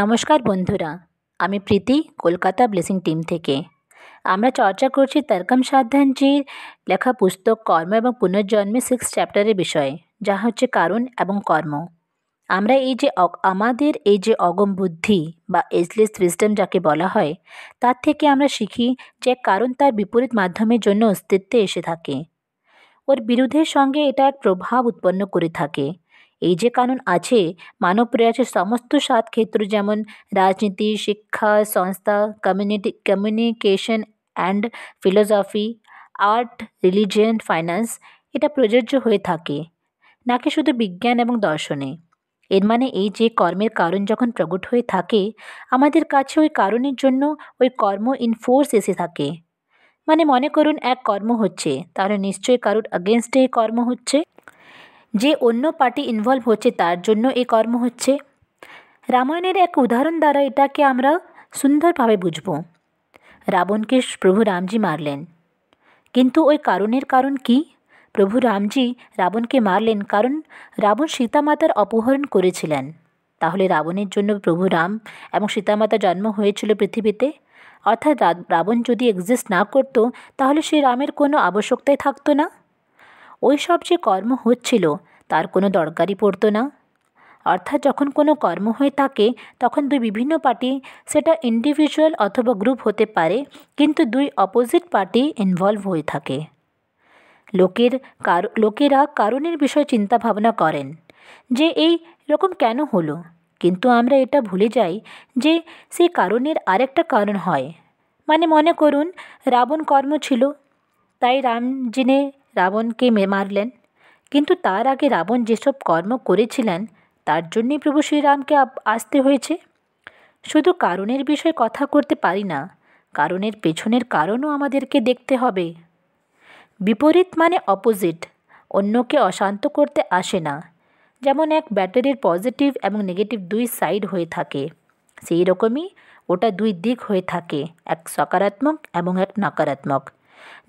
নমস্কার বন্ধুরা আমি প্রীতি কলকাতা ব্লেসিং টিম থেকে আমরা চর্চা করছি তারকাম সাধ্যানজির লেখা পুস্তক কর্ম এবং পুনর্জন্মে সিক্স চ্যাপ্টারের বিষয়ে যা হচ্ছে কারণ এবং কর্ম আমরা এই যে আমাদের এই যে অগম বুদ্ধি বা এজলেস সিস্টেম যাকে বলা হয় তার থেকে আমরা শিখি যে কারণ তার বিপরীত মাধ্যমের জন্য অস্তিত্বে এসে থাকে ওর বিরোধের সঙ্গে এটা এক প্রভাব উৎপন্ন করে থাকে এই যে কানুন আছে মানব প্রয়াসের সমস্ত সাত ক্ষেত্র যেমন রাজনীতি শিক্ষা সংস্থা community communication and philosophy art religion finance এটা প্রযোজ্য হয়ে থাকে নাকি শুধু বিজ্ঞান এবং দর্শনে এর মানে এই যে কর্মের কারণ যখন প্রকট হয়ে থাকে আমাদের কাছে ওই কারণের জন্য ওই কর্ম ইনফোর্স এসে থাকে মানে মনে করুন এক কর্ম হচ্ছে তাহলে নিশ্চয়ই কারোর অগেনস্টে কর্ম হচ্ছে যে অন্য পার্টি ইনভলভ হচ্ছে তার জন্য এই কর্ম হচ্ছে রামায়ণের এক উদাহরণ দ্বারা এটাকে আমরা সুন্দরভাবে বুঝব রাবণকে প্রভু রামজি মারলেন কিন্তু ওই কারণের কারণ কি প্রভু রামজি রাবণকে মারলেন কারণ রাবণ সীতামাতার অপহরণ করেছিলেন তাহলে রাবণের জন্য প্রভু রাম এবং সীতামাতা জন্ম হয়েছিল পৃথিবীতে অর্থাৎ রাবণ যদি এক্সিস্ট না করতো তাহলে সেই রামের কোনো আবশ্যকতাই থাকতো না ওই সব যে কর্ম হচ্ছিল তার কোনো দরকারই পড়তো না অর্থাৎ যখন কোনো কর্ম হয়ে থাকে তখন দুই বিভিন্ন পার্টি সেটা ইন্ডিভিজুয়াল অথবা গ্রুপ হতে পারে কিন্তু দুই অপোজিট পার্টি ইনভলভ হয়ে থাকে লোকের কার লোকেরা কারণের বিষয়ে চিন্তা ভাবনা করেন যে এই রকম কেন হলো কিন্তু আমরা এটা ভুলে যাই যে সেই কারণের আরেকটা কারণ হয় মানে মনে করুন রাবণ কর্ম ছিল তাই জিনে রাবণকে মারলেন কিন্তু তার আগে রাবণ যেসব কর্ম করেছিলেন তার জন্যই প্রভু শ্রীরামকে আসতে হয়েছে শুধু কারণের বিষয়ে কথা করতে পারি না কারণের পেছনের কারণও আমাদেরকে দেখতে হবে বিপরীত মানে অপোজিট অন্যকে অশান্ত করতে আসে না যেমন এক ব্যাটারির পজিটিভ এবং নেগেটিভ দুই সাইড হয়ে থাকে সেই রকমই ওটা দুই দিক হয়ে থাকে এক সকারাত্মক এবং এক নকারাত্মক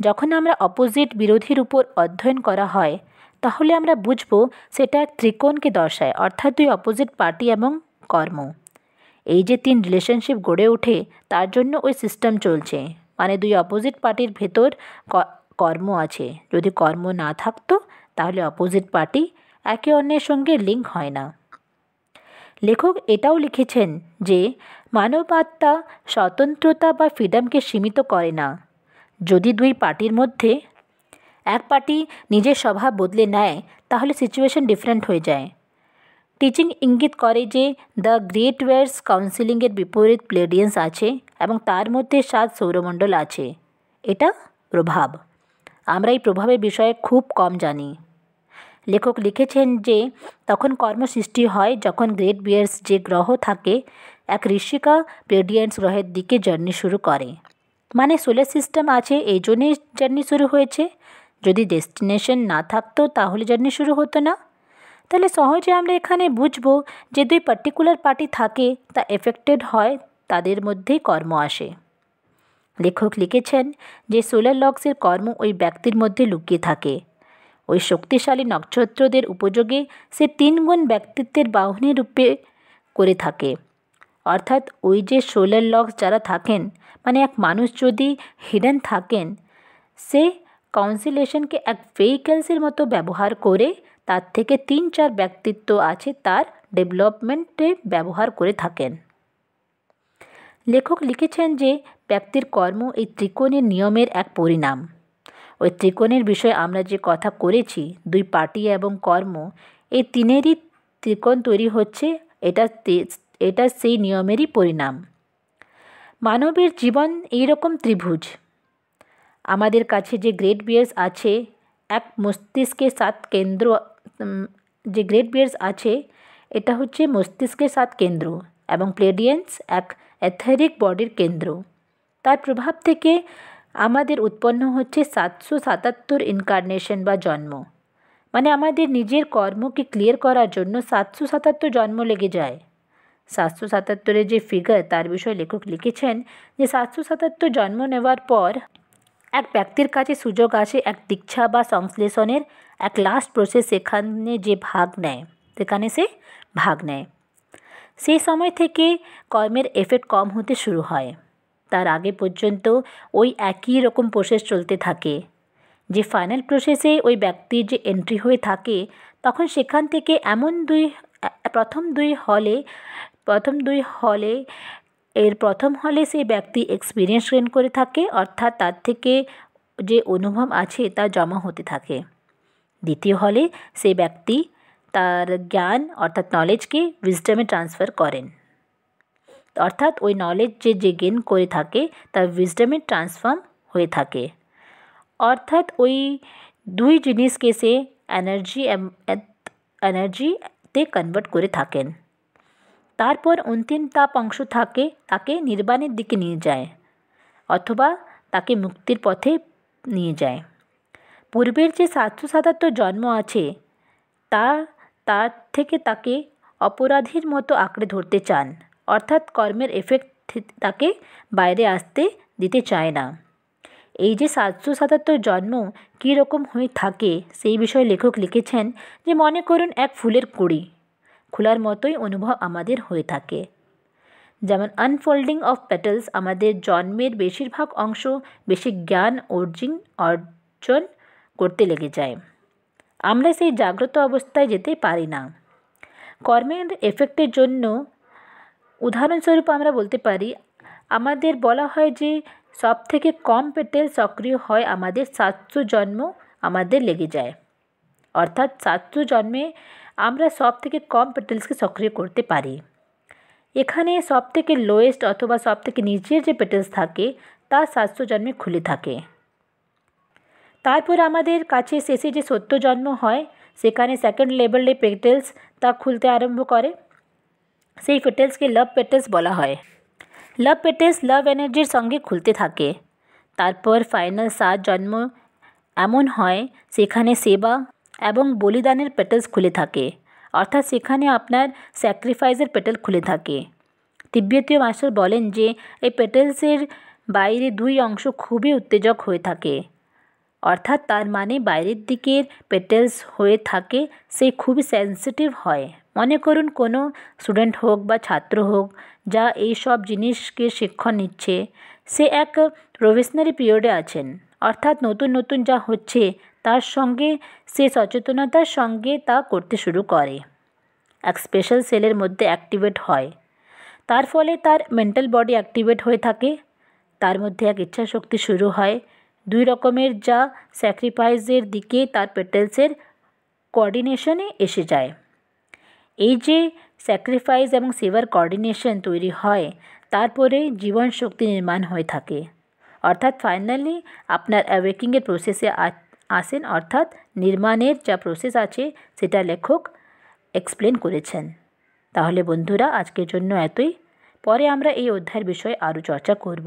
যখন আমরা অপোজিট বিরোধীর উপর অধ্যয়ন করা হয় তাহলে আমরা বুঝব সেটা এক ত্রিকোণকে দর্শায় অর্থাৎ দুই অপোজিট পার্টি এবং কর্ম এই যে তিন রিলেশনশিপ গড়ে ওঠে তার জন্য ওই সিস্টেম চলছে মানে দুই অপোজিট পার্টির ভেতর কর্ম আছে যদি কর্ম না থাকতো তাহলে অপোজিট পার্টি একে অন্যের সঙ্গে লিঙ্ক হয় না লেখক এটাও লিখেছেন যে মানব আত্মা স্বতন্ত্রতা বা ফ্রিডমকে সীমিত করে না যদি দুই পার্টির মধ্যে এক পার্টি নিজের স্বভাব বদলে নেয় তাহলে সিচুয়েশন ডিফারেন্ট হয়ে যায় টিচিং ইঙ্গিত করে যে দ্য গ্রেট ওয়ার্স কাউন্সিলিংয়ের বিপরীত প্লেডিয়েন্স আছে এবং তার মধ্যে সাত সৌরমণ্ডল আছে এটা প্রভাব আমরা এই প্রভাবের বিষয়ে খুব কম জানি লেখক লিখেছেন যে তখন কর্ম সৃষ্টি হয় যখন গ্রেট বিয়ার্স যে গ্রহ থাকে এক ঋষিকা প্লেডিয়েন্স গ্রহের দিকে জার্নি শুরু করে মানে সোলার সিস্টেম আছে এই জন্যেই জার্নি শুরু হয়েছে যদি ডেস্টিনেশন না থাকতো তাহলে জার্নি শুরু হতো না তাহলে সহজে আমরা এখানে বুঝবো যে দুই পার্টিকুলার পার্টি থাকে তা এফেক্টেড হয় তাদের মধ্যেই কর্ম আসে লেখক লিখেছেন যে সোলার লক্সের কর্ম ওই ব্যক্তির মধ্যে লুকিয়ে থাকে ওই শক্তিশালী নক্ষত্রদের উপযোগে সে তিনগুণ ব্যক্তিত্বের বাহনী রূপে করে থাকে অর্থাৎ ওই যে সোলার লক্স যারা থাকেন মানে এক মানুষ যদি হিডেন থাকেন সে কাউন্সিলেশনকে এক ভেহিকলসের মতো ব্যবহার করে তার থেকে তিন চার ব্যক্তিত্ব আছে তার ডেভেলপমেন্টে ব্যবহার করে থাকেন লেখক লিখেছেন যে ব্যক্তির কর্ম এই ত্রিকোণের নিয়মের এক পরিণাম ওই ত্রিকোণের বিষয়ে আমরা যে কথা করেছি দুই পার্টি এবং কর্ম এই তিনেরই ত্রিকোণ তৈরি হচ্ছে এটা এটা সেই নিয়মেরই পরিণাম মানবের জীবন এইরকম ত্রিভুজ আমাদের কাছে যে গ্রেট বিয়ার্স আছে এক মস্তিষ্কের সাত কেন্দ্র যে গ্রেট বিয়ার্স আছে এটা হচ্ছে মস্তিষ্কের সাত কেন্দ্র এবং প্লেডিয়েন্স এক অ্যাথেরিক বডির কেন্দ্র তার প্রভাব থেকে আমাদের উৎপন্ন হচ্ছে সাতশো সাতাত্তর ইনকার্নেশন বা জন্ম মানে আমাদের নিজের কর্মকে ক্লিয়ার করার জন্য সাতশো সাতাত্তর জন্ম লেগে যায় সাতশো সাতাত্তরের যে ফিগার তার বিষয়ে লেখক লিখেছেন যে সাতশো সাতাত্তর জন্ম নেওয়ার পর এক ব্যক্তির কাছে সুযোগ আসে এক দীক্ষা বা সংশ্লেষণের এক লাস্ট প্রসেস সেখানে যে ভাগ নেয় সেখানে সে ভাগ নেয় সেই সময় থেকে কর্মের এফেক্ট কম হতে শুরু হয় তার আগে পর্যন্ত ওই একই রকম প্রসেস চলতে থাকে যে ফাইনাল প্রসেসে ওই ব্যক্তির যে এন্ট্রি হয়ে থাকে তখন সেখান থেকে এমন দুই প্রথম দুই হলে প্রথম দুই হলে এর প্রথম হলে সেই ব্যক্তি এক্সপিরিয়েন্স গেন করে থাকে অর্থাৎ তার থেকে যে অনুভব আছে তা জমা হতে থাকে দ্বিতীয় হলে সেই ব্যক্তি তার জ্ঞান অর্থাৎ নলেজকে উইজডমে ট্রান্সফার করেন অর্থাৎ ওই নলেজ যে যে গেন করে থাকে তার উইজডমে ট্রান্সফর্ম হয়ে থাকে অর্থাৎ ওই দুই জিনিসকে সে এনার্জি এনার্জিতে কনভার্ট করে থাকেন তারপর অন্তিম তাপ অংশ থাকে তাকে নির্বাণের দিকে নিয়ে যায় অথবা তাকে মুক্তির পথে নিয়ে যায় পূর্বের যে সাতশো সাতাত্তর জন্ম আছে তা তার থেকে তাকে অপরাধীর মতো আঁকড়ে ধরতে চান অর্থাৎ কর্মের এফেক্ট তাকে বাইরে আসতে দিতে চায় না এই যে সাতশো সাতাত্তর জন্ম কীরকম হয়ে থাকে সেই বিষয়ে লেখক লিখেছেন যে মনে করুন এক ফুলের কুড়ি খোলার মতোই অনুভব আমাদের হয়ে থাকে যেমন আনফোল্ডিং অফ প্যাটেলস আমাদের জন্মের বেশিরভাগ অংশ বেশি জ্ঞান অর্জিন অর্জন করতে লেগে যায় আমরা সেই জাগ্রত অবস্থায় যেতে পারি না কর্মের এফেক্টের জন্য উদাহরণস্বরূপ আমরা বলতে পারি আমাদের বলা হয় যে সব থেকে কম পেটেল সক্রিয় হয় আমাদের সাতশো জন্ম আমাদের লেগে যায় অর্থাৎ সাতশো জন্মে আমরা সব থেকে কম পেটেলসকে সক্রিয় করতে পারি এখানে সব থেকে লোয়েস্ট অথবা সব থেকে নিচের যে পেটেলস থাকে তা সাতশো জন্মে খুলে থাকে তারপর আমাদের কাছে শেষে যে সত্য জন্ম হয় সেখানে সেকেন্ড লেভেলে পেটেলস তা খুলতে আরম্ভ করে সেই পেটেলসকে লাভ পেটেলস বলা হয় লাভ পেটেলস লাভ এনার্জির সঙ্গে খুলতে থাকে তারপর ফাইনাল সাত জন্ম এমন হয় সেখানে সেবা এবং বলিদানের পেটেলস খুলে থাকে অর্থাৎ সেখানে আপনার স্যাক্রিফাইসের পেটেল খুলে থাকে তিব্বতীয় মাস্টার বলেন যে এই পেটেলসের বাইরে দুই অংশ খুবই উত্তেজক হয়ে থাকে অর্থাৎ তার মানে বাইরের দিকের পেটেলস হয়ে থাকে সে খুবই সেন্সিটিভ হয় মনে করুন কোনো স্টুডেন্ট হোক বা ছাত্র হোক যা এই সব জিনিসকে শিক্ষণ নিচ্ছে সে এক প্রভেশনারি পিরিয়ডে আছেন অর্থাৎ নতুন নতুন যা হচ্ছে তার সঙ্গে সে সচেতনতার সঙ্গে তা করতে শুরু করে এক স্পেশাল সেলের মধ্যে অ্যাক্টিভেট হয় তার ফলে তার মেন্টাল বডি অ্যাক্টিভেট হয়ে থাকে তার মধ্যে এক ইচ্ছা শক্তি শুরু হয় দুই রকমের যা স্যাক্রিফাইসের দিকে তার পেটেলসের কোঅর্ডিনেশনে এসে যায় এই যে স্যাক্রিফাইস এবং সেবার কোঅর্ডিনেশন তৈরি হয় তারপরে জীবন শক্তি নির্মাণ হয়ে থাকে অর্থাৎ ফাইনালি আপনার অ্যাওয়েকিংয়ের প্রসেসে আসেন অর্থাৎ নির্মাণের যা প্রসেস আছে সেটা লেখক এক্সপ্লেন করেছেন তাহলে বন্ধুরা আজকের জন্য এতই পরে আমরা এই অধ্যায়ের বিষয়ে আরও চর্চা করব